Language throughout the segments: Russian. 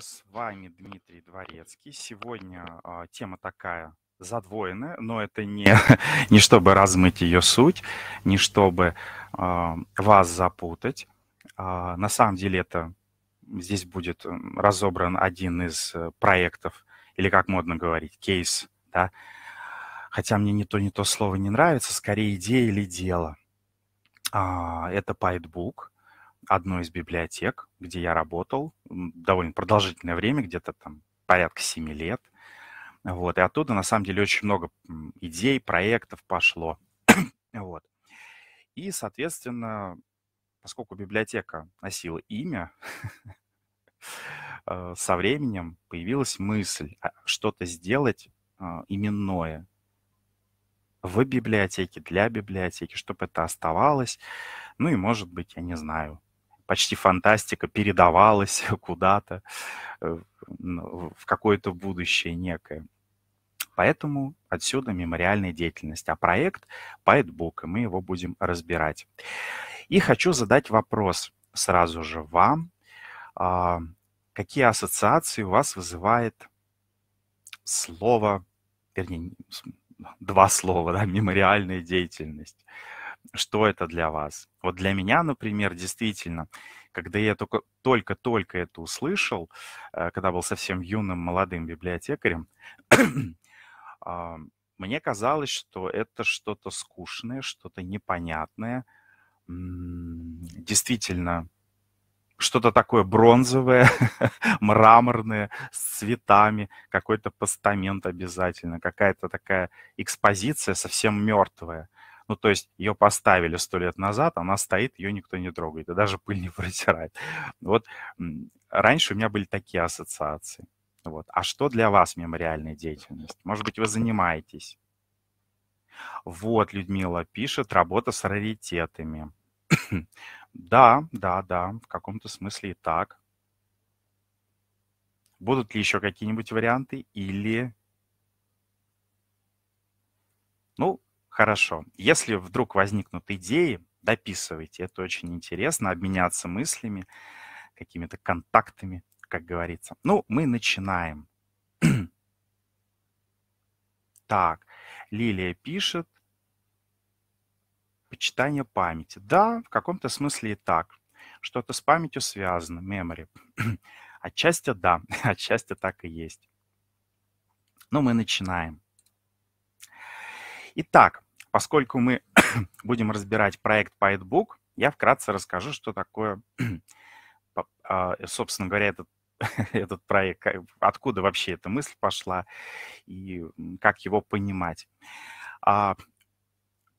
с вами Дмитрий Дворецкий. Сегодня э, тема такая задвоенная, но это не, не чтобы размыть ее суть, не чтобы э, вас запутать. Э, на самом деле это здесь будет разобран один из э, проектов, или как модно говорить, кейс, да, хотя мне не то, не то слово не нравится, скорее идея или дело. Это Пайдбук, одной из библиотек, где я работал довольно продолжительное время, где-то там порядка семи лет. Вот. И оттуда, на самом деле, очень много идей, проектов пошло. вот. И, соответственно, поскольку библиотека носила имя, э, со временем появилась мысль а, что-то сделать а, именное в библиотеке, для библиотеки, чтобы это оставалось. Ну и, может быть, я не знаю, почти фантастика передавалась куда-то э, ну, в какое-то будущее некое. Поэтому отсюда мемориальная деятельность. А проект PyteBook, и мы его будем разбирать. И хочу задать вопрос сразу же вам. А, какие ассоциации у вас вызывает слово, вернее, два слова, да, мемориальная деятельность? что это для вас. Вот для меня, например, действительно, когда я только, только-только это услышал, э, когда был совсем юным молодым библиотекарем, а, мне казалось, что это что-то скучное, что-то непонятное, действительно что-то такое бронзовое, мраморное, с цветами, какой-то постамент обязательно, какая-то такая экспозиция совсем мертвая. Ну, то есть ее поставили сто лет назад, она а стоит, ее никто не трогает, и даже пыль не протирает. Вот раньше у меня были такие ассоциации. Вот. А что для вас мемориальная деятельность? Может быть, вы занимаетесь? Вот, Людмила пишет, работа с раритетами. да, да, да, в каком-то смысле и так. Будут ли еще какие-нибудь варианты или... Ну, Хорошо. Если вдруг возникнут идеи, дописывайте. Это очень интересно, обменяться мыслями, какими-то контактами, как говорится. Ну, мы начинаем. так, Лилия пишет. Почитание памяти. Да, в каком-то смысле и так. Что-то с памятью связано, memory. Отчасти да, отчасти так и есть. Но ну, мы начинаем. Итак, Поскольку мы будем разбирать проект PyteBook, я вкратце расскажу, что такое, а, собственно говоря, этот, этот проект, откуда вообще эта мысль пошла и как его понимать. А,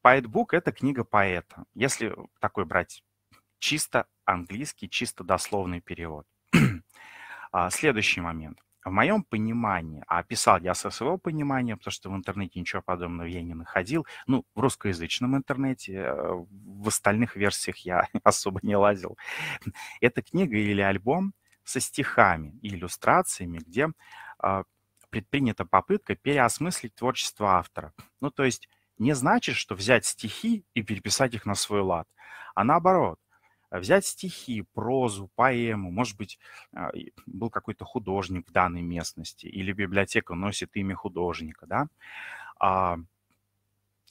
PyteBook — это книга поэта, если такой брать чисто английский, чисто дословный перевод. А, следующий момент в моем понимании, а писал я со своего понимания, потому что в интернете ничего подобного я не находил, ну, в русскоязычном интернете, э, в остальных версиях я особо не лазил, это книга или альбом со стихами и иллюстрациями, где а, предпринята попытка переосмыслить творчество автора. Ну, то есть не значит, что взять стихи и переписать их на свой лад, а наоборот, Э, взять стихи, прозу, поэму, может быть, а, был какой-то художник в данной местности, или библиотека носит имя художника, да, а,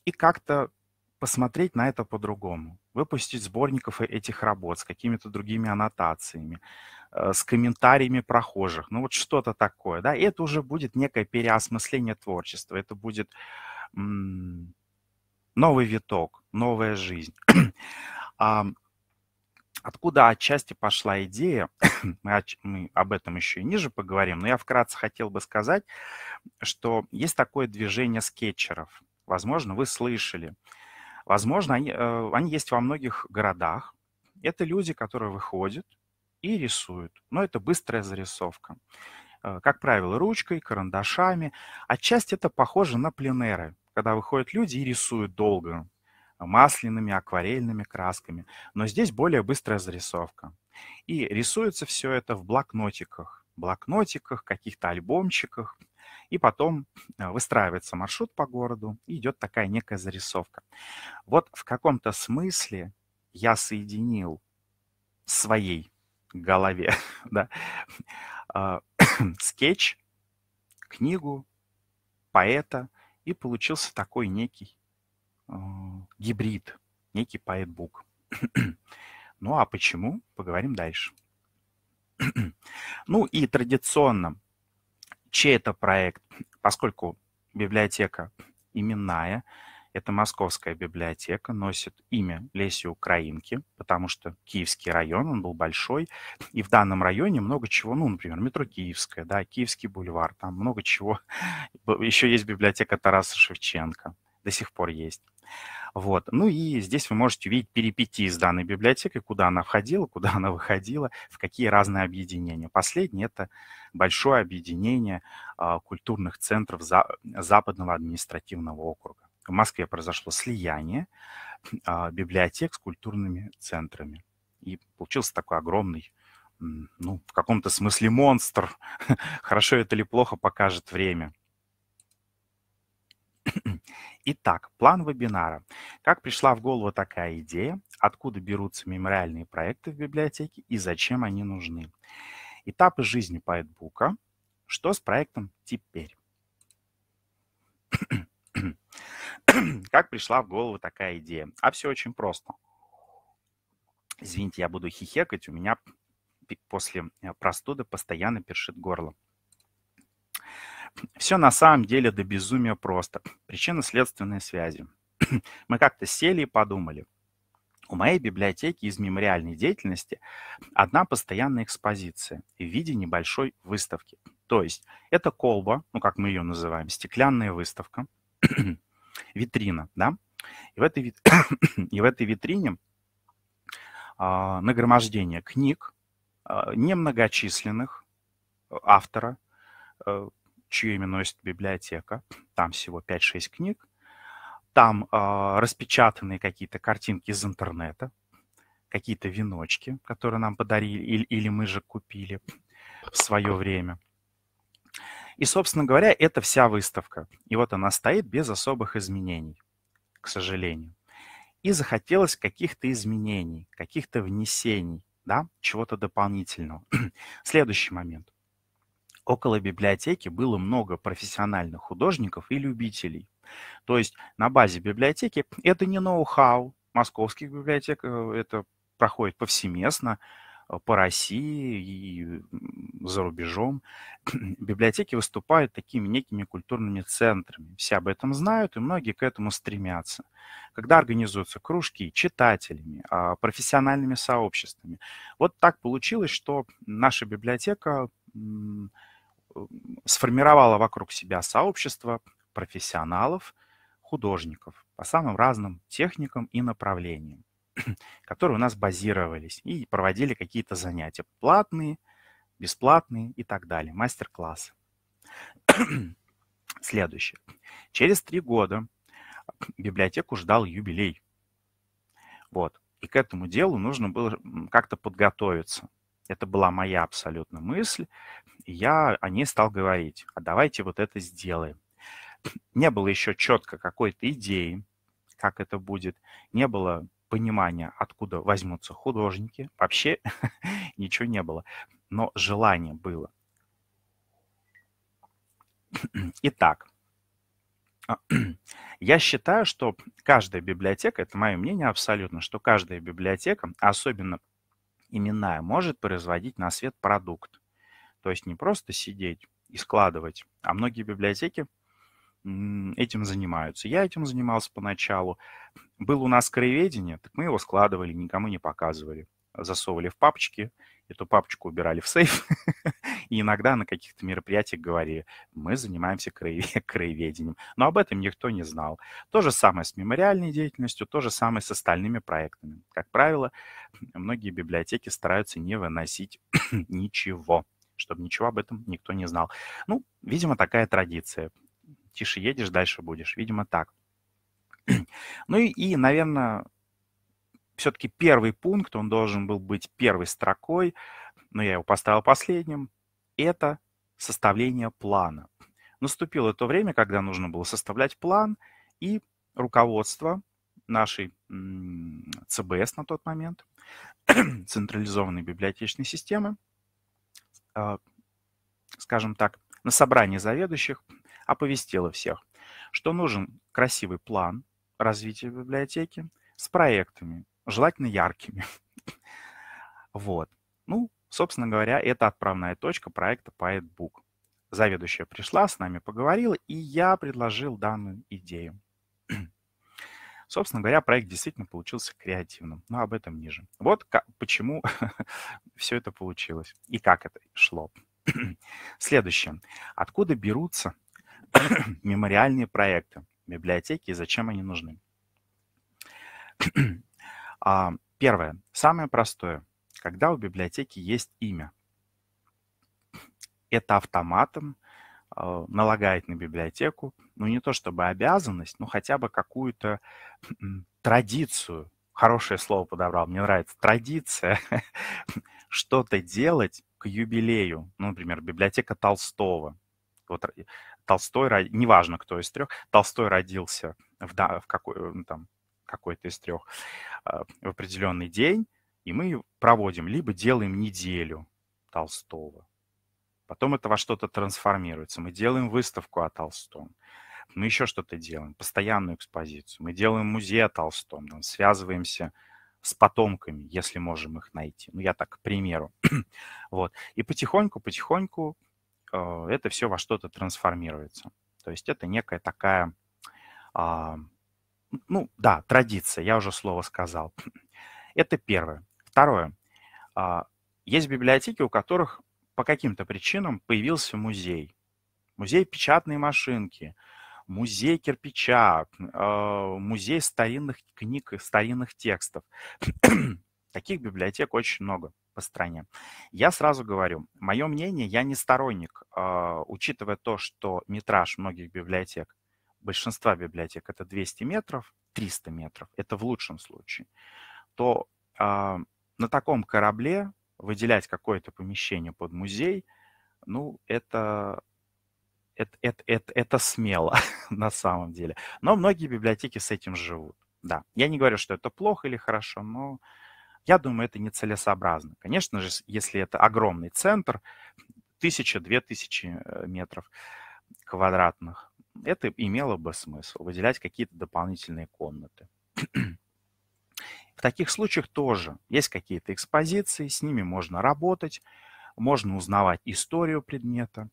и как-то посмотреть на это по-другому, выпустить сборников э, этих работ с какими-то другими аннотациями, э, с комментариями прохожих, ну вот что-то такое, да, и это уже будет некое переосмысление творчества, это будет новый виток, новая жизнь. Откуда отчасти пошла идея, мы, мы об этом еще и ниже поговорим, но я вкратце хотел бы сказать, что есть такое движение скетчеров. Возможно, вы слышали. Возможно, они, э, они есть во многих городах. Это люди, которые выходят и рисуют. Но это быстрая зарисовка. Э, как правило, ручкой, карандашами. Отчасти это похоже на пленеры, когда выходят люди и рисуют долго, масляными, акварельными красками, но здесь более быстрая зарисовка. И рисуется все это в блокнотиках, блокнотиках, каких-то альбомчиках, и потом э, выстраивается маршрут по городу, и идет такая некая зарисовка. Вот в каком-то смысле я соединил в своей голове да, а, скетч, книгу, поэта, и получился такой некий Э, гибрид, некий поэтбук. ну а почему? Поговорим дальше. ну и традиционно, чей это проект? Поскольку библиотека именная, это Московская библиотека, носит имя Леси Украинки, потому что Киевский район, он был большой, и в данном районе много чего, ну, например, метро Киевская, да, Киевский бульвар, там много чего. Еще есть библиотека Тараса Шевченко, до сих пор есть. Вот. Ну и здесь вы можете увидеть перипетии с данной библиотекой, куда она входила, куда она выходила, в какие разные объединения. Последнее – это большое объединение а, культурных центров Западного административного округа. В Москве произошло слияние а, библиотек с культурными центрами. И получился такой огромный ну, в каком-то смысле монстр. Хорошо это или плохо покажет время. Итак, план вебинара. Как пришла в голову такая идея, откуда берутся мемориальные проекты в библиотеке и зачем они нужны. Этапы жизни Пайтбука, Что с проектом теперь? как пришла в голову такая идея? А все очень просто. Извините, я буду хихекать, у меня после э, простуды постоянно першит горло. Все на самом деле до безумия просто. причина следственные связи. Мы как-то сели и подумали. У моей библиотеки из мемориальной деятельности одна постоянная экспозиция в виде небольшой выставки. То есть это колба, ну как мы ее называем, стеклянная выставка, витрина, да? И в этой, и в этой витрине а, нагромождение книг, а, немногочисленных а, автора, а, чье имя носит библиотека. Там всего 5-6 книг. Там э, распечатанные какие-то картинки из интернета, какие-то веночки, которые нам подарили или, или мы же купили в свое время. И, собственно говоря, это вся выставка. И вот она стоит без особых изменений, к сожалению. И захотелось каких-то изменений, каких-то внесений, да, чего-то дополнительного. Следующий момент около библиотеки было много профессиональных художников и любителей. То есть на базе библиотеки это не ноу-хау московских библиотек, э, это проходит повсеместно э, по России и за рубежом. Библиотеки выступают такими некими культурными центрами. Все об этом знают, и многие к этому стремятся. Когда организуются кружки читателями, а, профессиональными сообществами. Вот так получилось, что наша библиотека сформировала вокруг себя сообщество профессионалов, художников по самым разным техникам и направлениям, которые у нас базировались и проводили какие-то занятия платные, бесплатные и так далее, мастер-классы. Следующее. Через три года библиотеку ждал юбилей. Вот. И к этому делу нужно было как-то подготовиться. Это была моя абсолютно мысль. я о ней стал говорить. А давайте вот это сделаем. Не было еще четко какой-то идеи, как это будет. Не было понимания, откуда возьмутся художники. Вообще ничего не было. Но желание было. Итак, а, я считаю, что каждая библиотека, это мое мнение абсолютно, что каждая библиотека, особенно именная может производить на свет продукт. То есть не просто сидеть и складывать, а многие библиотеки этим занимаются. Я этим занимался поначалу. Было у нас краеведение, так мы его складывали, никому не показывали. Засовывали в папочки эту папочку убирали в сейф, и иногда на каких-то мероприятиях говорили, мы занимаемся краеведением. Но об этом никто не знал. То же самое с мемориальной деятельностью, то же самое с остальными проектами. Как правило, многие библиотеки стараются не выносить ничего чтобы ничего об этом никто не знал. Ну, видимо, такая традиция. Тише едешь, дальше будешь. Видимо, так. Ну и, и, наверное, все-таки первый пункт, он должен был быть первой строкой, но я его поставил последним, это составление плана. Наступило то время, когда нужно было составлять план, и руководство нашей ЦБС на тот момент, централизованной библиотечной системы, а, скажем так, на собрании заведующих оповестило всех, что нужен красивый план развития библиотеки с проектами, желательно яркими. вот. Ну, собственно говоря, это отправная точка проекта PoetBook. Заведующая пришла, с нами поговорила, и я предложил данную идею. Собственно говоря, проект действительно получился креативным, но об этом ниже. Вот почему все это получилось и как это шло. Следующее. Откуда берутся мемориальные проекты, библиотеки и зачем они нужны? А Первое, самое простое, когда у библиотеки есть имя. Это автоматом э, налагает на библиотеку, ну не то чтобы обязанность, но хотя бы какую-то традицию, хорошее слово подобрал, мне нравится, традиция, что-то делать к юбилею, ну, например, библиотека Толстого. Вот Толстой, неважно кто из трех, Толстой родился в, да, в какой, э, ну, там, какой-то из трех а, в определенный день, и мы проводим, либо делаем неделю Толстого. Потом это во что-то трансформируется. Мы делаем выставку о Толстом. Мы еще что-то делаем, постоянную экспозицию. Мы делаем музей о Толстом, там, связываемся с потомками, если можем их найти. Ну, я так, к примеру. вот. И потихоньку-потихоньку э, это все во что-то трансформируется. То есть это некая такая а, ну да, традиция, я уже слово сказал. Это первое. Второе. А, есть библиотеки, у которых по каким-то причинам появился музей. Музей печатной машинки, музей кирпича, а, музей старинных книг и старинных текстов. Таких библиотек очень много по стране. Я сразу говорю, мое мнение, я не сторонник, а, учитывая то, что метраж многих библиотек большинства библиотек это 200 метров, 300 метров, это в лучшем случае, то э, на таком корабле выделять какое-то помещение под музей, ну, это, это, это, это, это смело на самом деле. Но многие библиотеки с этим живут. Да, я не говорю, что это плохо или хорошо, но я думаю, это нецелесообразно. Конечно же, если это огромный центр, тысяча, две тысячи э, метров квадратных, это имело бы смысл, выделять какие-то дополнительные комнаты. В таких случаях тоже есть какие-то экспозиции, с ними можно работать, можно узнавать историю предмета,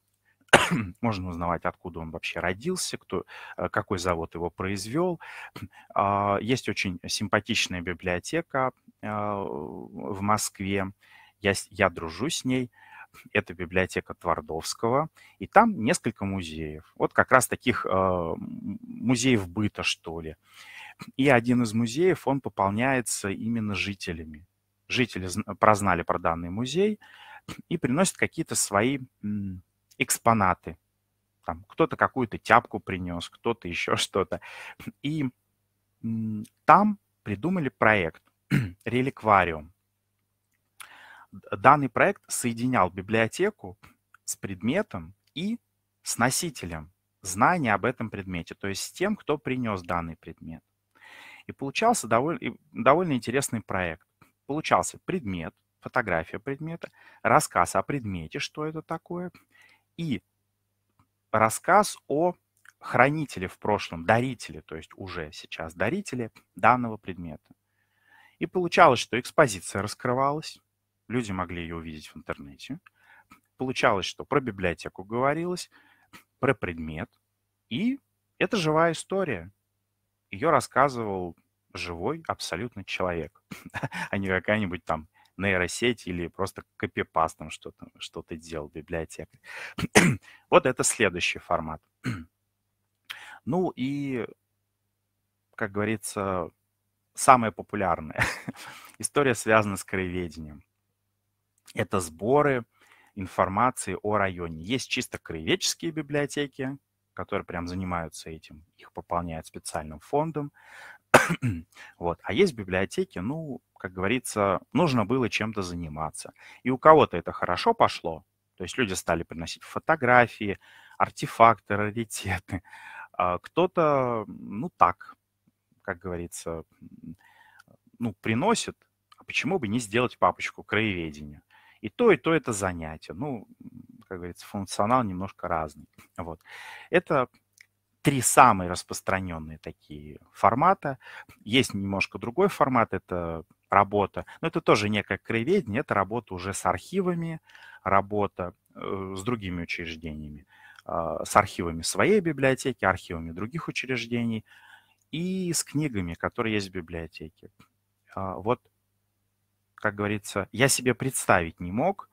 можно узнавать, откуда он вообще родился, кто, э, какой завод его произвел. А, есть очень симпатичная библиотека э, в Москве, я, я дружу с ней – это библиотека Твардовского, и там несколько музеев. Вот как раз таких э, музеев быта, что ли. И один из музеев, он пополняется именно жителями. Жители прознали про данный музей и приносят какие-то свои экспонаты. Там кто-то какую-то тяпку принес, кто-то еще что-то. И там придумали проект «Реликвариум» данный проект соединял библиотеку с предметом и с носителем знания об этом предмете, то есть с тем, кто принес данный предмет. И получался довольно, довольно интересный проект. Получался предмет, фотография предмета, рассказ о предмете, что это такое, и рассказ о хранителе в прошлом, дарителе, то есть уже сейчас дарителе данного предмета. И получалось, что экспозиция раскрывалась, люди могли ее увидеть в интернете. Получалось, что про библиотеку говорилось, про предмет, и это живая история. Ее рассказывал живой абсолютно человек, а не какая-нибудь там нейросеть или просто копипастом что-то что делал библиотекарь. вот это следующий формат. ну и, как говорится, самая популярная история связана с краеведением это сборы информации о районе. Есть чисто краеведческие библиотеки, которые прям занимаются этим, их пополняют специальным фондом. вот. А есть библиотеки, ну, как говорится, нужно было чем-то заниматься. И у кого-то это хорошо пошло, то есть люди стали приносить фотографии, артефакты, раритеты. А кто-то, ну, так, как говорится, ну, приносит, а почему бы не сделать папочку краеведения? И то, и то это занятие. Ну, как говорится, функционал немножко разный. Вот. Это три самые распространенные такие формата. Есть немножко другой формат, это работа, но это тоже некое краеведение, это работа уже с архивами, работа э, с другими учреждениями, а, с архивами своей библиотеки, архивами других учреждений и с книгами, которые есть в библиотеке. А, вот как говорится, я себе представить не мог,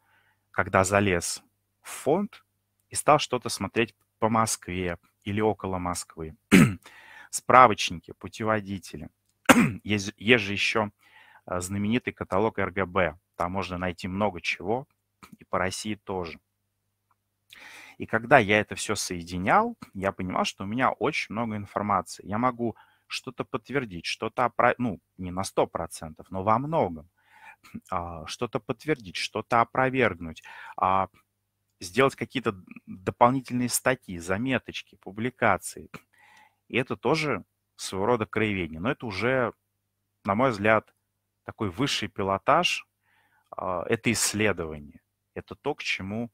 когда залез в фонд и стал что-то смотреть по Москве или около Москвы. Справочники, путеводители. есть, есть же еще э, знаменитый каталог РГБ. Там можно найти много чего, и по России тоже. И когда я это все соединял, я понимал, что у меня очень много информации. Я могу что-то подтвердить, что-то оправить, ну, не на 100%, но во многом. А, что-то подтвердить, что-то опровергнуть, а, сделать какие-то дополнительные статьи, заметочки, публикации. И это тоже своего рода краеведение. Но это уже, на мой взгляд, такой высший пилотаж, а, это исследование. Это то, к чему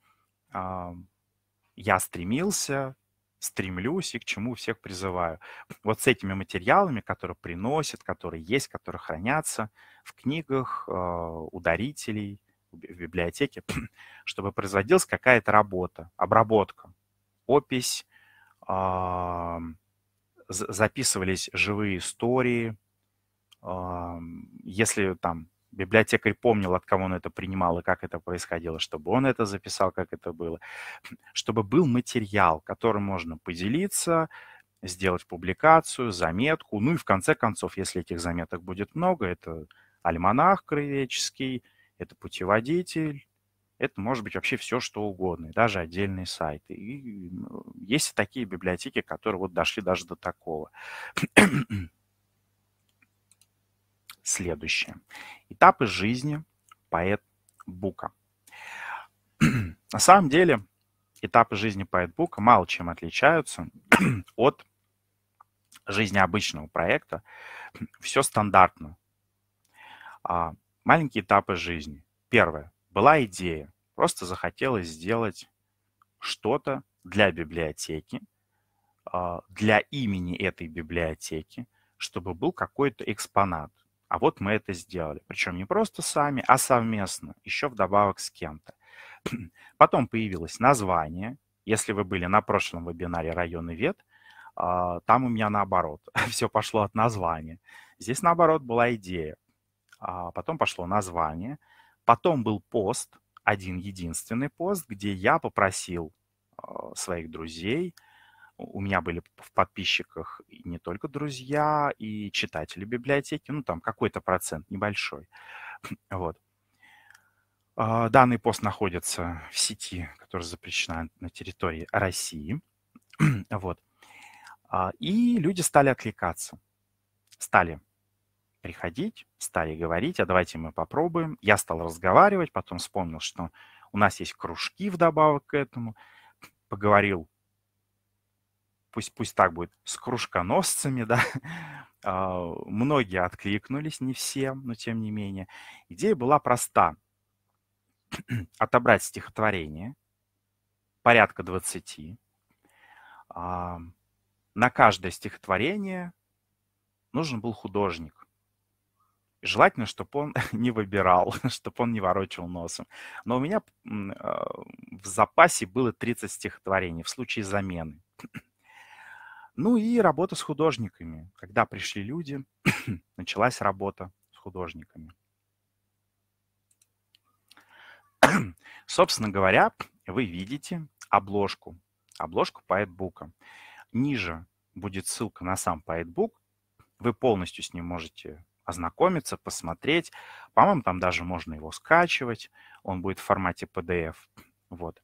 я стремился, стремлюсь и к чему всех призываю. Вот с этими материалами, которые приносят, которые есть, которые хранятся – в книгах, а, у дарителей, в библиотеке, чтобы производилась какая-то работа, обработка, опись, а, записывались живые истории. А, если там библиотекарь помнил, от кого он это принимал и как это происходило, чтобы он это записал, как это было, чтобы был материал, которым можно поделиться, сделать публикацию, заметку, ну и в конце концов, если этих заметок будет много, это альманах краеведческий, это путеводитель, это может быть вообще все, что угодно, и даже отдельные сайты. И ну, есть такие библиотеки, которые вот дошли даже до такого. Следующее. Этапы жизни поэт Бука. На самом деле этапы жизни поэт Бука мало чем отличаются от жизни обычного проекта. Все стандартно. А, маленькие этапы жизни. Первое. Была идея. Просто захотелось сделать что-то для библиотеки, а, для имени этой библиотеки, чтобы был какой-то экспонат. А вот мы это сделали. Причем не просто сами, а совместно, еще вдобавок с кем-то. Потом появилось название. Если вы были на прошлом вебинаре "Районы вет», а, там у меня наоборот. Все пошло от названия. Здесь, наоборот, была идея. А потом пошло название, потом был пост, один единственный пост, где я попросил а, своих друзей, у меня были в подписчиках не только друзья и читатели библиотеки, ну там какой-то процент небольшой. Вот. А, данный пост находится в сети, которая запрещена на территории России. Вот. И люди стали откликаться. Стали приходить, стали говорить, а давайте мы попробуем. Я стал разговаривать, потом вспомнил, что у нас есть кружки вдобавок к этому. Поговорил, пусть, пусть так будет, с кружконосцами, да. А, многие откликнулись, не все, но тем не менее. Идея была проста. Отобрать стихотворение, порядка 20. А, на каждое стихотворение нужен был художник Желательно, чтобы он не выбирал, чтобы он не ворочил носом. Но у меня э, в запасе было 30 стихотворений в случае замены. Ну и работа с художниками. Когда пришли люди, началась работа с художниками. Собственно говоря, вы видите обложку, обложку поэтбука. Ниже будет ссылка на сам поэтбук. Вы полностью с ним можете ознакомиться, посмотреть. По-моему, там даже можно его скачивать. Он будет в формате PDF. Вот.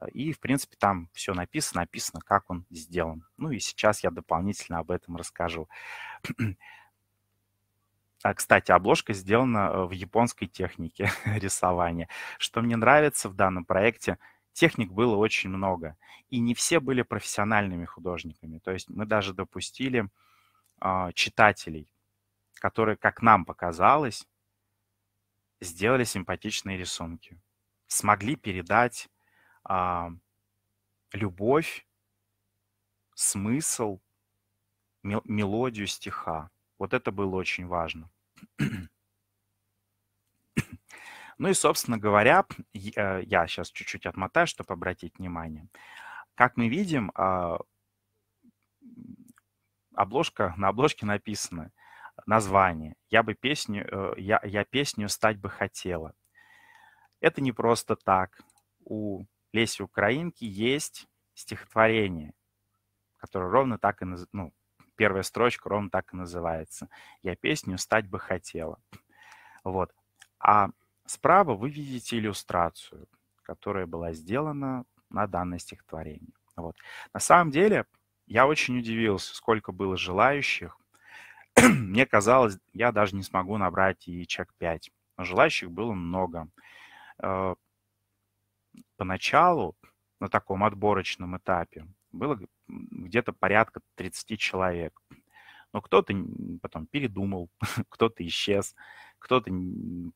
Э, и, в принципе, там все написано, написано, как он сделан. Ну и сейчас я дополнительно об этом расскажу. А, кстати, обложка сделана э, в японской технике рисования. Что мне нравится в данном проекте, техник было очень много. И не все были профессиональными художниками. То есть мы даже допустили а, читателей которые, как нам показалось, сделали симпатичные рисунки, смогли передать а, любовь, смысл, мел мелодию стиха. Вот это было очень важно. Ну и, собственно говоря, э, я сейчас чуть-чуть отмотаю, чтобы обратить внимание. Как мы видим, а, обложка, на обложке написано название. Я бы песню, э, я, я песню стать бы хотела. Это не просто так. У Леси Украинки есть стихотворение, которое ровно так и ну, первая строчка ровно так и называется. Я песню стать бы хотела. Вот. А справа вы видите иллюстрацию, которая была сделана на данное стихотворение. Вот. На самом деле я очень удивился, сколько было желающих мне казалось, я даже не смогу набрать и чек 5. Желающих было много. Э, поначалу на таком отборочном этапе было где-то порядка 30 человек. Но кто-то потом передумал, кто-то исчез, кто-то,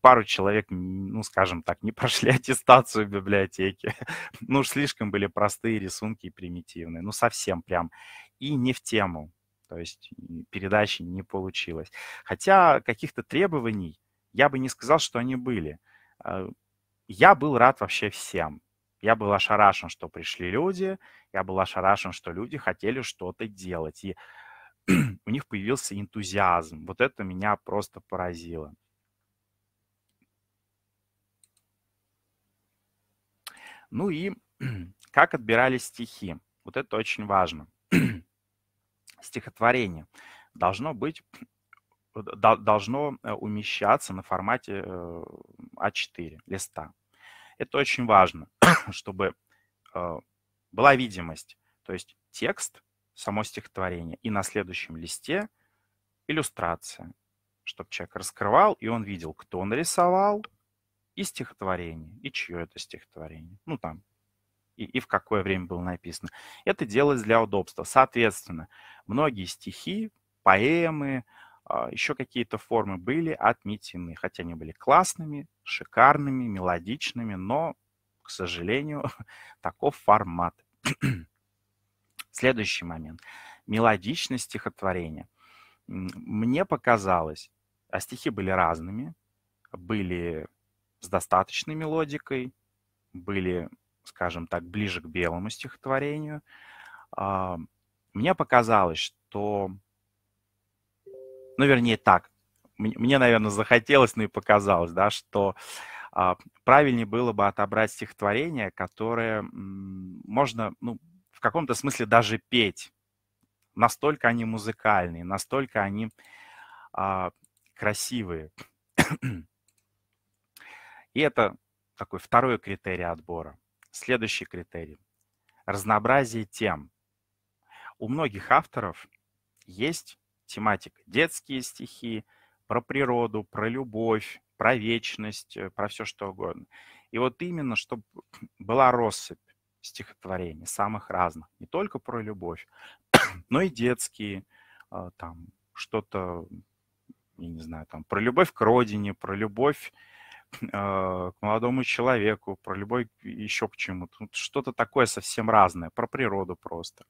пару человек, ну, скажем так, не прошли аттестацию в библиотеке. ну, уж слишком были простые рисунки и примитивные, ну, совсем прям. И не в тему то есть передачи не получилось. Хотя каких-то требований я бы не сказал, что они были. А, я был рад вообще всем. Я был ошарашен, что пришли люди, я был ошарашен, что люди хотели что-то делать. И у них появился энтузиазм. Вот это меня просто поразило. Ну и как отбирались стихи? Вот это очень важно стихотворение должно быть э, должно э, умещаться на формате э, А4 листа. Это очень важно, чтобы была видимость, то есть текст, само стихотворение и на следующем листе иллюстрация, чтобы человек раскрывал, и он видел, кто нарисовал, и стихотворение, и чье это стихотворение. Ну, там, и, и в какое время было написано. Это делалось для удобства. Соответственно, многие стихи, поэмы, а, еще какие-то формы были отметены, хотя они были классными, шикарными, мелодичными, но, к сожалению, таков формат. Следующий момент. Мелодичность стихотворения. Мне показалось, а стихи были разными, были с достаточной мелодикой, были скажем так, ближе к белому стихотворению, а, мне показалось, что... Ну, вернее, так. Мне, наверное, захотелось, ну и показалось, да, что а, правильнее было бы отобрать стихотворение, которое можно, ну, в каком-то смысле даже петь. Настолько они музыкальные, настолько они а, красивые. И это такой второй критерий отбора. Следующий критерий. Разнообразие тем. У многих авторов есть тематика. Детские стихи, про природу, про любовь, про вечность, э, про все что угодно. И вот именно, чтобы была россыпь стихотворений самых разных. Не только про любовь, но и детские, э, там что-то, я не знаю, там про любовь к родине, про любовь а, к молодому человеку, про любой еще к чему-то. Ну, что-то такое совсем разное, про природу просто.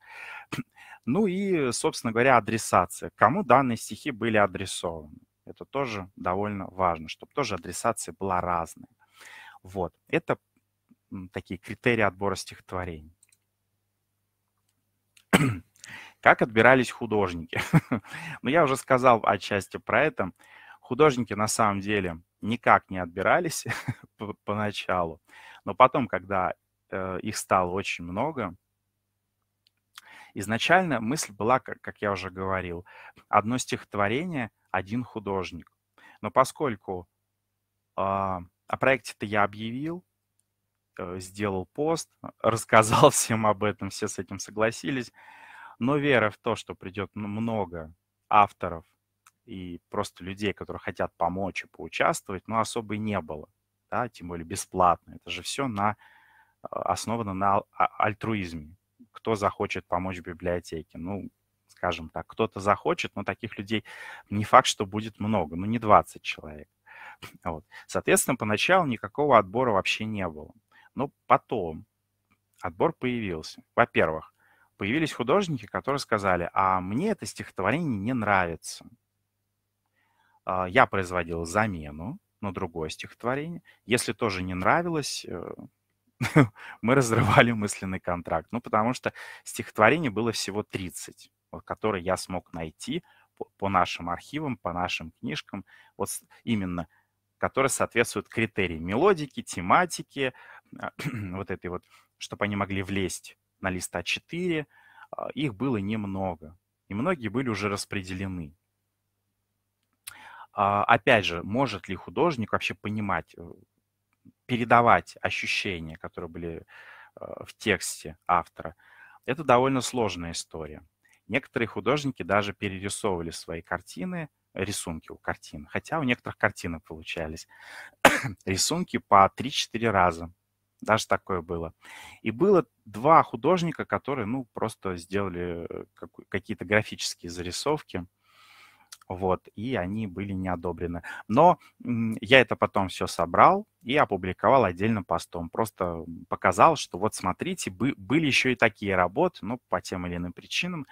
Ну и, собственно говоря, адресация. Кому данные стихи были адресованы? Это тоже довольно важно, чтобы тоже адресация была разная. Вот, это такие критерии отбора стихотворений. Как отбирались художники? ну, я уже сказал отчасти про это. Художники на самом деле – никак не отбирались поначалу, но потом, когда э, их стало очень много, изначально мысль была, как я уже говорил, одно стихотворение, один художник. Но поскольку а, о проекте-то я объявил, э, сделал пост, рассказал всем об этом, все с этим согласились. Но вера в то, что придет много авторов и просто людей, которые хотят помочь и поучаствовать, ну, особо и не было, да, тем более бесплатно. Это же все на, а, основано на а, альтруизме. Кто захочет помочь библиотеке? Ну, скажем так, кто-то захочет, но таких людей не факт, что будет много, ну, не 20 человек. Вот. Соответственно, поначалу никакого отбора вообще не было. Но потом отбор появился. Во-первых, появились художники, которые сказали, а мне это стихотворение не нравится – а, я производил замену на другое стихотворение. Если тоже не нравилось, э, мы разрывали мысленный контракт. Ну, потому что стихотворений было всего 30, которые я смог найти по нашим архивам, по нашим книжкам, вот именно которые соответствуют критериям мелодики, тематики, а, вот этой вот, чтобы они могли влезть на лист А4. А, их было немного, и многие были уже распределены. А, опять же, может ли художник вообще понимать, э, передавать ощущения, которые были э, в тексте автора? Это довольно сложная история. Некоторые художники даже перерисовывали свои картины, рисунки у картин, хотя у некоторых картины получались рисунки по 3-4 раза. Даже такое было. И было два художника, которые, ну, просто сделали э, какие-то графические зарисовки – вот, и они были не одобрены. Но я это потом все собрал и опубликовал отдельным постом, просто показал, что вот смотрите, были еще и такие работы, но по тем или иным причинам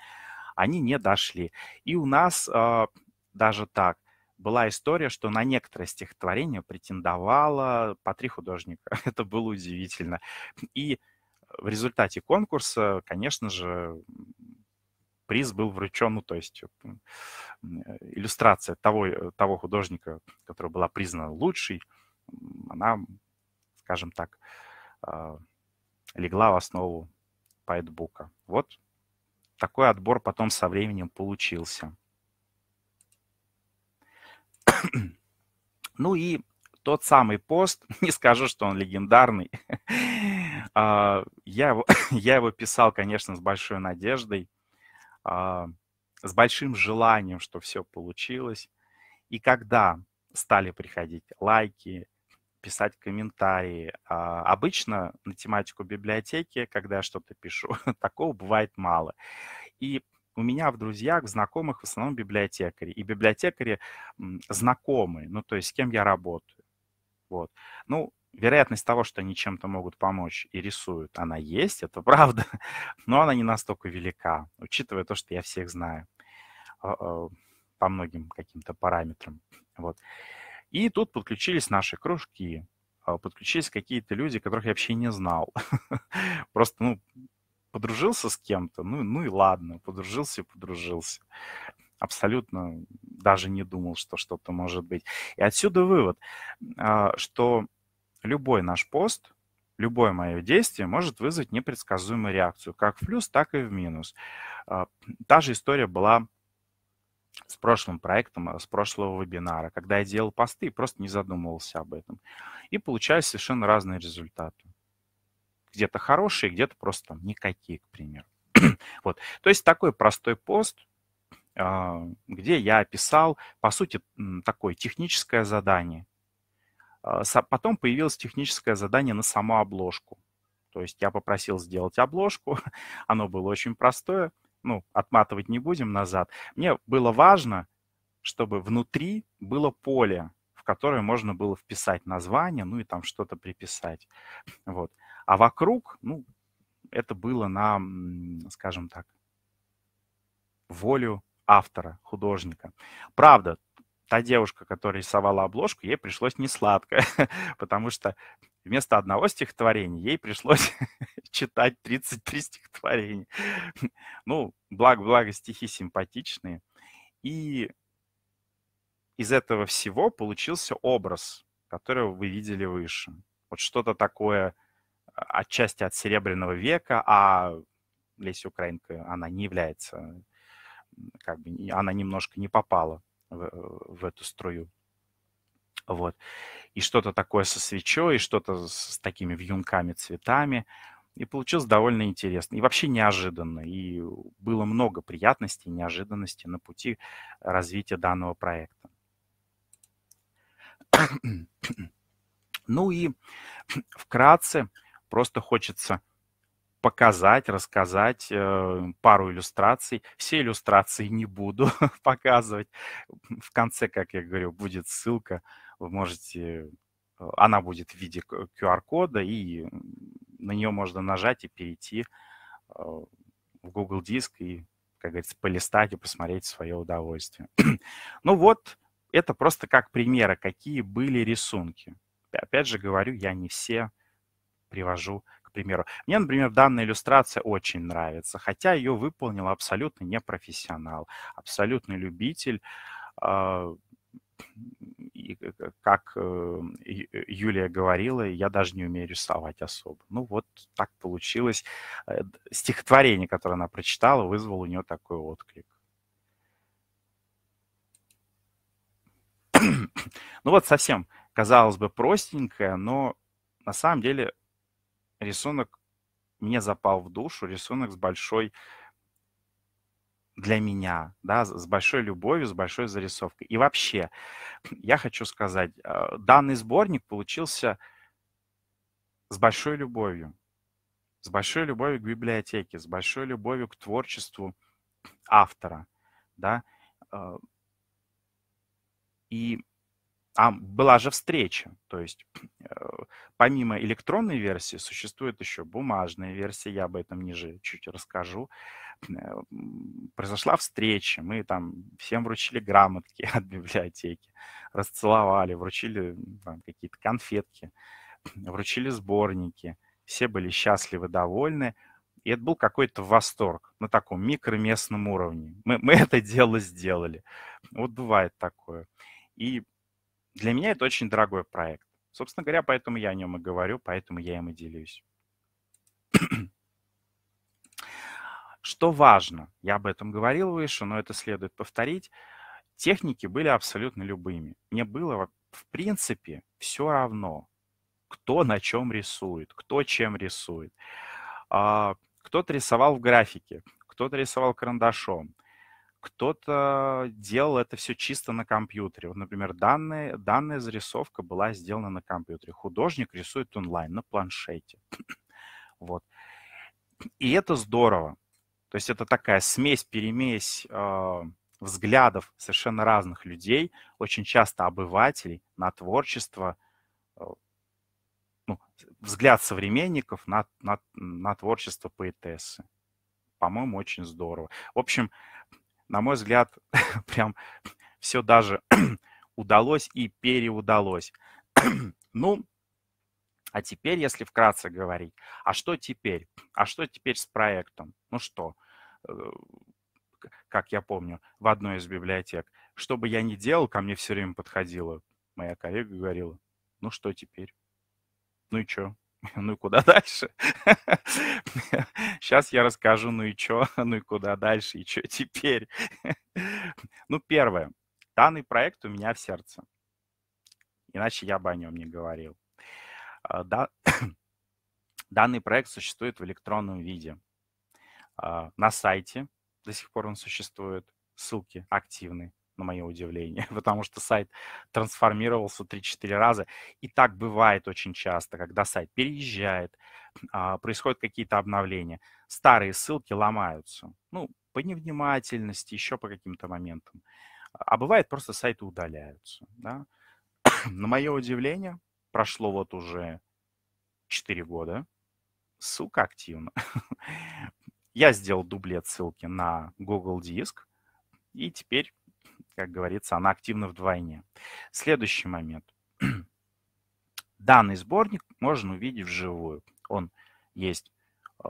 они не дошли. И у нас а, даже так была история, что на некоторое стихотворение претендовало по три художника. Это было удивительно. И в результате конкурса, конечно же, приз был вручен, ну, то есть э, иллюстрация того, э, того художника, которая была признана лучшей, она, скажем так, а, легла в основу поэтбука. Вот такой отбор потом со временем получился. Ну и тот самый пост, не скажу, что он легендарный, а, я его, я его писал, конечно, с большой надеждой. А, с большим желанием, что все получилось. И когда стали приходить лайки, писать комментарии. А, обычно на тематику библиотеки, когда я что-то пишу, такого бывает мало. И у меня в друзьях, в знакомых в основном библиотекари. И библиотекари знакомые, ну то есть с кем я работаю. Вот. Ну, вероятность того, что они чем-то могут помочь и рисуют, она есть, это правда, но она не настолько велика, учитывая то, что я всех знаю а, а, по многим каким-то параметрам. Вот. И тут подключились наши кружки, а, подключились какие-то люди, которых я вообще не знал. Просто, ну, подружился с кем-то, ну, ну и ладно, подружился и подружился. Абсолютно даже не думал, что что-то может быть. И отсюда вывод, что любой наш пост, любое мое действие может вызвать непредсказуемую реакцию, как в плюс, так и в минус. А, та же история была с прошлым проектом, а, с прошлого вебинара, когда я делал посты и просто не задумывался об этом. И получались совершенно разные результаты. Где-то хорошие, где-то просто там никакие, к примеру. вот. То есть такой простой пост, а, где я описал, по сути, такое техническое задание, а, потом появилось техническое задание на саму обложку. То есть я попросил сделать обложку, оно было очень простое, ну, отматывать не будем назад. Мне было важно, чтобы внутри было поле, в которое можно было вписать название, ну и там что-то приписать. Вот. А вокруг, ну, это было на, скажем так, волю автора, художника. Правда, та девушка, которая рисовала обложку, ей пришлось не сладко, потому что вместо одного стихотворения ей пришлось читать 33 стихотворения. ну, благо-благо стихи симпатичные. И из этого всего получился образ, который вы видели выше. Вот что-то такое а, отчасти от Серебряного века, а Леся Украинка, она не является, как бы, она немножко не попала в, э, в эту струю. Вот. И что-то такое со свечой, и что-то с такими вьюнками, цветами. И получилось довольно интересно. И вообще неожиданно. И было много приятностей, неожиданностей на пути развития данного проекта. Ну и вкратце просто хочется показать, рассказать э, пару иллюстраций. Все иллюстрации не буду показывать. В конце, как я говорю, будет ссылка. Вы можете... Э, она будет в виде QR-кода, и на нее можно нажать и перейти э, в Google Диск и, как говорится, полистать и посмотреть свое удовольствие. ну вот, это просто как примеры, какие были рисунки. Опять же говорю, я не все привожу примеру. Мне, например, данная иллюстрация очень нравится, хотя ее выполнил абсолютно не профессионал, абсолютный любитель, а, и э, как эм, э, Юлия говорила, я даже не умею рисовать особо. Ну вот так получилось. Э, стихотворение, которое она прочитала, вызвало у нее такой отклик. Ну вот совсем, казалось бы, простенькое, но на самом деле рисунок мне запал в душу, рисунок с большой для меня, да, с большой любовью, с большой зарисовкой. И вообще, я хочу сказать, а, данный сборник получился с большой любовью, с большой любовью к библиотеке, с большой любовью к творчеству автора, да. А. И а была же встреча, то есть э, помимо электронной версии существует еще бумажная версия, я об этом ниже чуть расскажу. Э, произошла встреча, мы там всем вручили грамотки от библиотеки, расцеловали, вручили какие-то конфетки, вручили сборники, все были счастливы, довольны. И это был какой-то восторг на таком микроместном уровне. Мы, мы это дело сделали. Вот бывает такое. И для меня это очень дорогой проект. Собственно говоря, поэтому я о нем и говорю, поэтому я им и делюсь. Что важно, я об этом говорил выше, но это следует повторить, техники были абсолютно любыми. Мне было, в принципе, все равно, кто на чем рисует, кто чем рисует. А, кто-то рисовал в графике, кто-то рисовал карандашом, кто-то делал это все чисто на компьютере. Вот, например, данные, данная зарисовка была сделана на компьютере. Художник рисует онлайн, на планшете. вот. И это здорово. То есть это такая смесь, перемесь э, взглядов совершенно разных людей, очень часто обывателей на творчество, э, ну, взгляд современников на, на, на творчество поэтессы. По-моему, очень здорово. В общем, на мой взгляд, прям все даже удалось и переудалось. ну, а теперь, если вкратце говорить, а что теперь? А что теперь с проектом? Ну что, э, как я помню, в одной из библиотек, что бы я ни делал, ко мне все время подходила моя коллега и говорила, ну что теперь? Ну и что? ну и куда дальше? Сейчас я расскажу, ну и что, ну и куда дальше, и что теперь? Ну, первое. Данный проект у меня в сердце. Иначе я бы о нем не говорил. А, да... Данный проект существует в электронном виде. А, на сайте до сих пор он существует. Ссылки активны на мое удивление, потому что сайт трансформировался 3-4 раза. И так бывает очень часто, когда сайт переезжает, а, происходят какие-то обновления, старые ссылки ломаются. Ну, по невнимательности, еще по каким-то моментам. А бывает, просто сайты удаляются. Да? на мое удивление, прошло вот уже 4 года, ссылка активна. Я сделал дублет ссылки на Google Диск, и теперь как говорится, она активна вдвойне. Следующий момент. Данный сборник можно увидеть вживую. Он есть, э,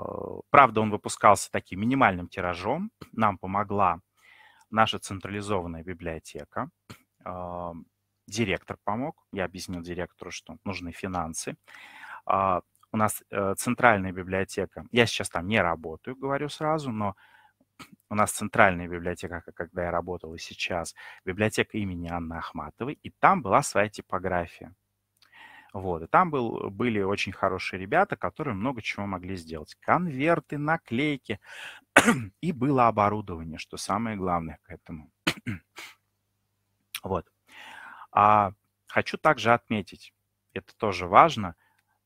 правда, он выпускался таким минимальным тиражом. Нам помогла наша централизованная библиотека. Э, директор помог. Я объяснил директору, что нужны финансы. Э, у нас центральная библиотека. Я сейчас там не работаю, говорю сразу, но у нас центральная библиотека, когда я работал и сейчас, библиотека имени Анны Ахматовой, и там была своя типография. Вот. И там был, были очень хорошие ребята, которые много чего могли сделать. Конверты, наклейки. и было оборудование, что самое главное к этому. вот. А хочу также отметить, это тоже важно,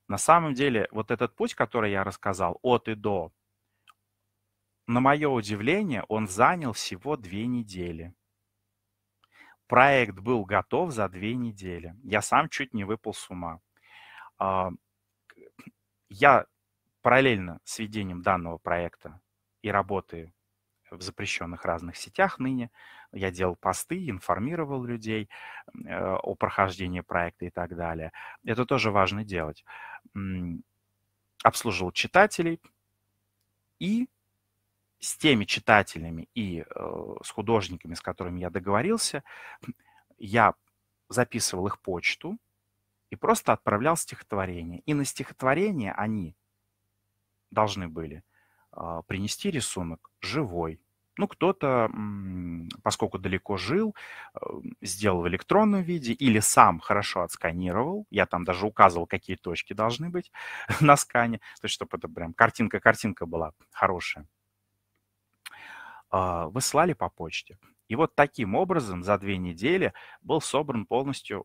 на самом деле вот этот путь, который я рассказал, от и до – на мое удивление, он занял всего две недели. Проект был готов за две недели. Я сам чуть не выпал с ума. А, я параллельно с ведением данного проекта и работы в запрещенных разных сетях ныне. Я делал посты, информировал людей э, о прохождении проекта и так далее. Это тоже важно делать. Обслуживал читателей и с теми читателями и э, с художниками, с которыми я договорился, я записывал их почту и просто отправлял стихотворение. И на стихотворение они должны были э, принести рисунок живой. Ну, кто-то, поскольку далеко жил, эм, сделал в электронном виде или сам хорошо отсканировал. Я там даже указывал, какие точки должны быть на скане, то есть чтобы это прям картинка-картинка была хорошая. А, выслали по почте. И вот таким образом за две недели был собран полностью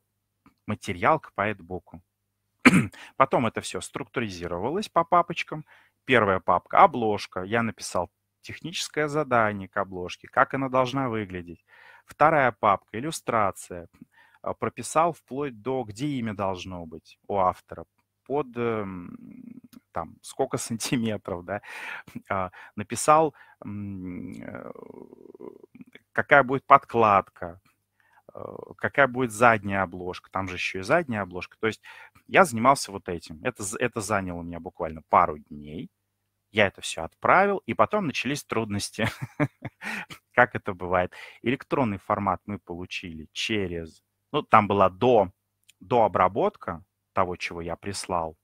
материал к поэтбуку. Потом это все структуризировалось по папочкам. Первая папка – обложка. Я написал техническое задание к обложке, как она должна выглядеть. Вторая папка – иллюстрация. А, прописал вплоть до, где имя должно быть у автора, под эм, там, сколько сантиметров, да, а, написал, э, какая будет подкладка, э, какая будет задняя обложка, там же еще и задняя обложка. То есть я занимался вот этим. Это, это заняло у меня буквально пару дней. Я это все отправил, и потом начались трудности, как это бывает. Электронный формат мы получили через... Ну, там была до, до обработка того, чего я прислал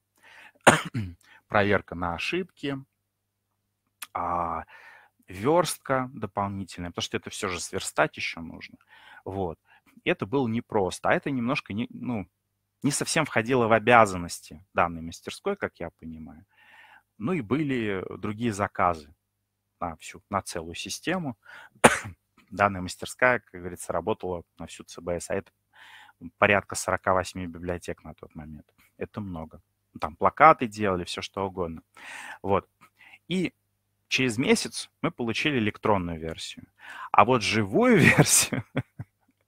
проверка на ошибки, а, верстка дополнительная, потому что это все же сверстать еще нужно. Вот. Это было непросто, а это немножко не, ну, не совсем входило в обязанности данной мастерской, как я понимаю. Ну и были другие заказы на всю, на целую систему. Данная мастерская, как говорится, работала на всю ЦБС, а это порядка 48 библиотек на тот момент. Это много там плакаты делали, все что угодно. Вот. И через месяц мы получили электронную версию. А вот живую версию,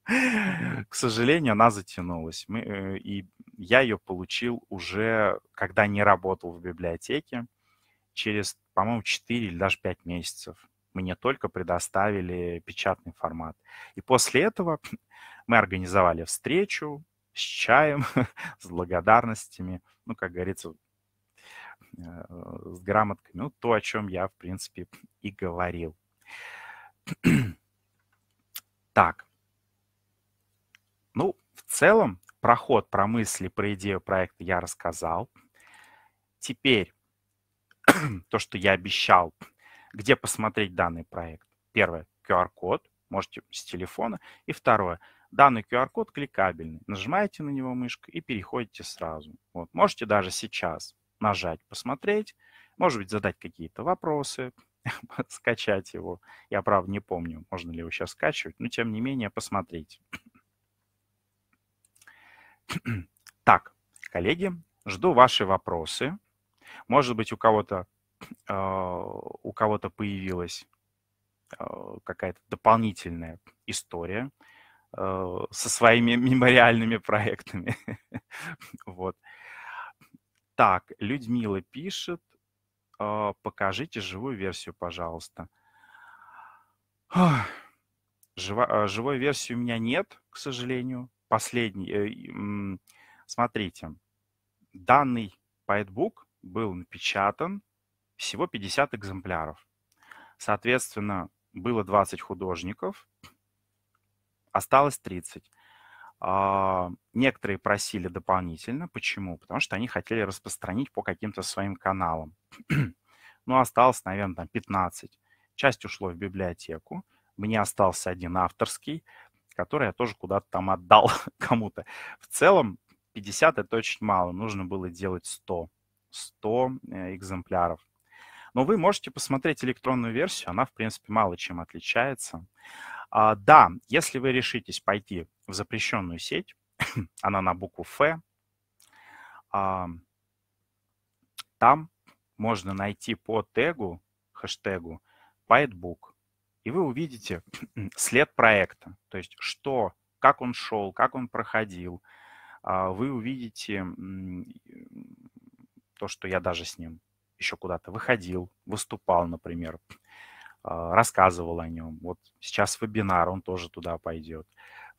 к сожалению, она затянулась. Мы, э, и я ее получил уже, когда не работал в библиотеке, через, по-моему, 4 или даже 5 месяцев. Мне только предоставили печатный формат. И после этого мы организовали встречу, с чаем, с благодарностями, ну, как говорится, э, с грамотками. Ну, то, о чем я, в принципе, и говорил. так. Ну, в целом, проход про мысли, про идею проекта я рассказал. Теперь то, что я обещал, где посмотреть данный проект. Первое – QR-код, можете с телефона. И второе – Данный QR-код кликабельный. Нажимаете на него мышкой и переходите сразу. Вот. Можете даже сейчас нажать «Посмотреть», может быть, задать какие-то вопросы, скачать его. Я, правда, не помню, можно ли его сейчас скачивать, но, тем не менее, посмотрите. так, коллеги, жду ваши вопросы. Может быть, у кого-то э, у кого-то появилась э, какая-то дополнительная история – Э, со своими мемориальными проектами. вот. Так, Людмила пишет, э, покажите живую версию, пожалуйста. Жива, э, живой версии у меня нет, к сожалению. Последний. Смотрите, данный поэтбук был напечатан всего 50 экземпляров. Соответственно, было 20 художников, осталось 30. А, некоторые просили дополнительно. Почему? Потому что они хотели распространить по каким-то своим каналам. ну, осталось, наверное, там 15. Часть ушло в библиотеку. Мне остался один авторский, который я тоже куда-то там отдал кому-то. В целом 50 – это очень мало. Нужно было делать 100. 100 э, экземпляров. Но вы можете посмотреть электронную версию. Она, в принципе, мало чем отличается. А, да, если вы решитесь пойти в запрещенную сеть, она на букву Ф, там можно найти по тегу, хэштегу PyteBook, и вы увидите след проекта, то есть что, как он шел, как он проходил. А, вы увидите то, что я даже с ним еще куда-то выходил, выступал, например, а, рассказывал о нем. Вот сейчас вебинар, он тоже туда пойдет.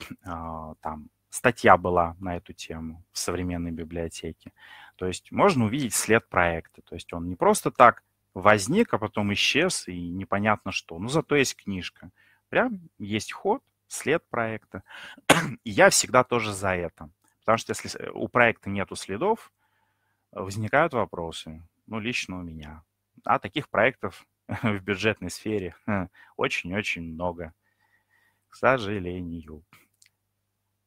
А, там статья была на эту тему в современной библиотеке. То есть можно увидеть след проекта. То есть он не просто так возник, а потом исчез, и непонятно что. Но зато есть книжка. Прям есть ход, след проекта. И я всегда тоже за это. Потому что если э, у проекта нету следов, возникают вопросы. Ну, лично у меня. А таких проектов в бюджетной сфере хм, очень-очень много. К сожалению.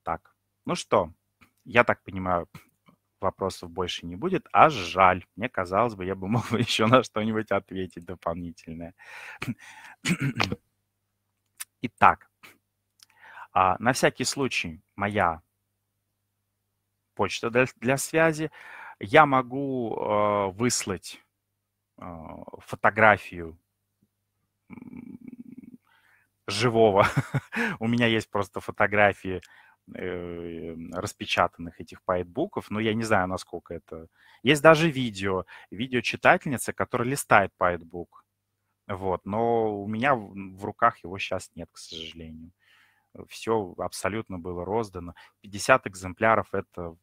Так, ну что, я так понимаю, вопросов больше не будет, а жаль. Мне казалось бы, я бы мог еще на что-нибудь ответить дополнительное. Итак, а, на всякий случай моя почта для связи. Я могу э, выслать а, фотографию живого. У меня есть просто фотографии э, распечатанных этих поэтбуков, но я не знаю, насколько это... Есть даже видео, видео читательницы, которая листает поэтбук. Вот, но у меня в руках его сейчас нет, к сожалению. Все абсолютно было роздано. 50 экземпляров — это,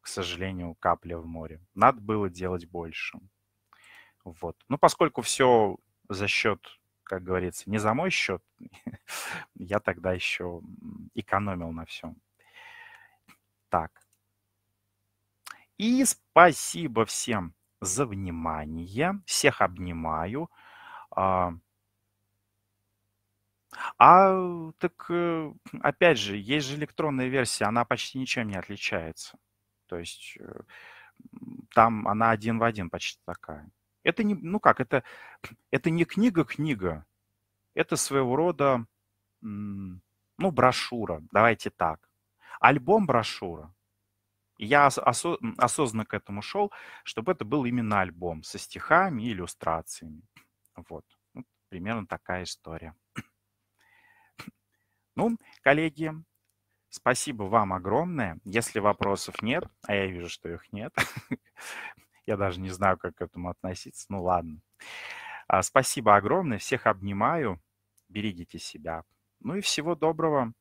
к сожалению, капля в море. Надо было делать больше. Вот. Но ну, поскольку все за счет, как говорится, не за мой счет, я тогда еще экономил на всем. Так. И спасибо всем за внимание. Всех обнимаю. А, а так, э, опять же, есть же электронная версия, она почти ничем не отличается. То есть э, там она один в один почти такая. Это не, ну как, это, это не книга-книга, это своего рода, ну, брошюра, давайте так. Альбом-брошюра. Я осо- осознанно к этому шел, чтобы это был именно альбом со стихами и иллюстрациями. Вот. Ну, примерно такая история. Ну, коллеги, спасибо вам огромное. Если вопросов нет, а я вижу, что их нет, Я даже не знаю, как к этому относиться. Ну ладно. А, спасибо огромное. Всех обнимаю. Берегите себя. Ну и всего доброго.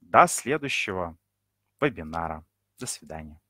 До следующего вебинара. До свидания.